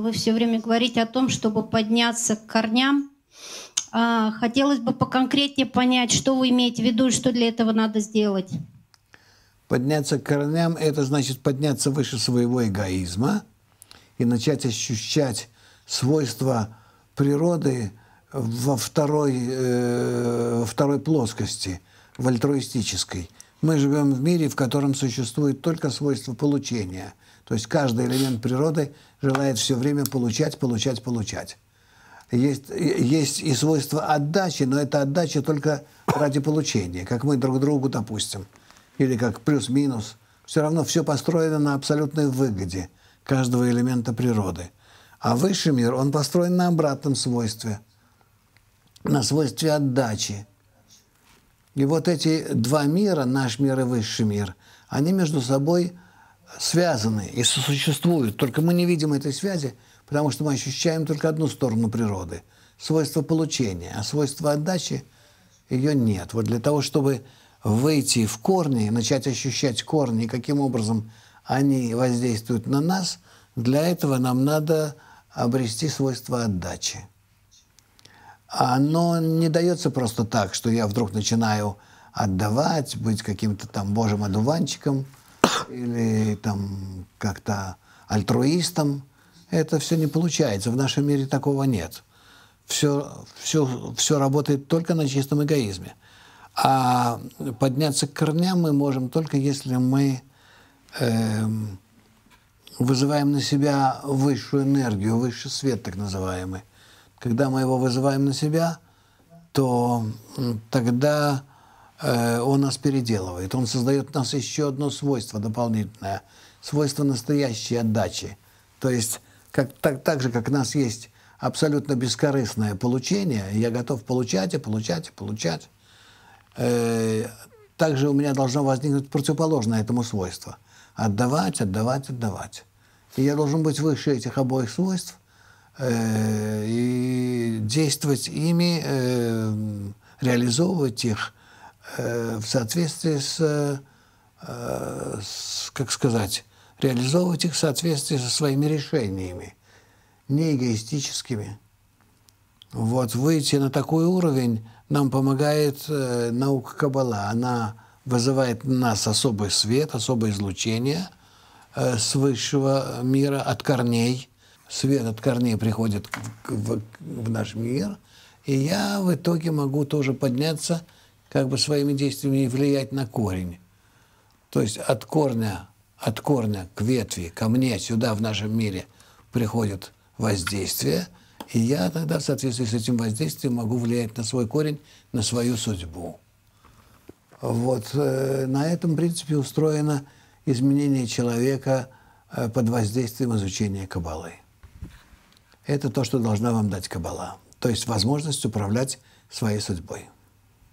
вы все время говорите о том, чтобы подняться к корням. А, хотелось бы поконкретнее понять, что вы имеете в виду и что для этого надо сделать. Подняться к корням – это значит подняться выше своего эгоизма и начать ощущать свойства природы во второй, э, во второй плоскости, в альтруистической. Мы живем в мире, в котором существует только свойство получения – то есть каждый элемент природы желает все время получать, получать, получать. Есть, есть и свойство отдачи, но это отдача только ради получения, как мы друг другу, допустим, или как плюс-минус. Все равно все построено на абсолютной выгоде каждого элемента природы. А высший мир, он построен на обратном свойстве, на свойстве отдачи. И вот эти два мира, наш мир и высший мир, они между собой – связаны и сосуществуют, только мы не видим этой связи, потому что мы ощущаем только одну сторону природы – свойство получения, а свойство отдачи ее нет. Вот для того, чтобы выйти в корни, начать ощущать корни, каким образом они воздействуют на нас, для этого нам надо обрести свойство отдачи. А оно не дается просто так, что я вдруг начинаю отдавать, быть каким-то там божьим одуванчиком – или там как-то альтруистом. Это все не получается. В нашем мире такого нет. Все, все, все работает только на чистом эгоизме. А подняться к корням мы можем только если мы э, вызываем на себя высшую энергию, высший свет так называемый. Когда мы его вызываем на себя, то тогда Э, он нас переделывает, он создает у нас еще одно свойство дополнительное, свойство настоящей отдачи. То есть как, так, так же, как у нас есть абсолютно бескорыстное получение, я готов получать и получать и получать, э, также у меня должно возникнуть противоположное этому свойство. Отдавать, отдавать, отдавать. И я должен быть выше этих обоих свойств э, и действовать ими, э, реализовывать их – Э, в соответствии с, э, с как сказать, реализовывать их в соответствии со своими решениями, не эгоистическими. Вот выйти на такой уровень нам помогает э, наука Каббала. Она вызывает на нас особый свет, особое излучение э, с высшего мира, от корней. Свет от корней приходит в, в, в наш мир. И я в итоге могу тоже подняться – как бы своими действиями влиять на корень. То есть от корня, от корня к ветви, ко мне, сюда в нашем мире приходит воздействие, и я тогда в соответствии с этим воздействием могу влиять на свой корень, на свою судьбу. Вот э, на этом принципе устроено изменение человека э, под воздействием изучения Каббалы. Это то, что должна вам дать Каббала, то есть возможность управлять своей судьбой.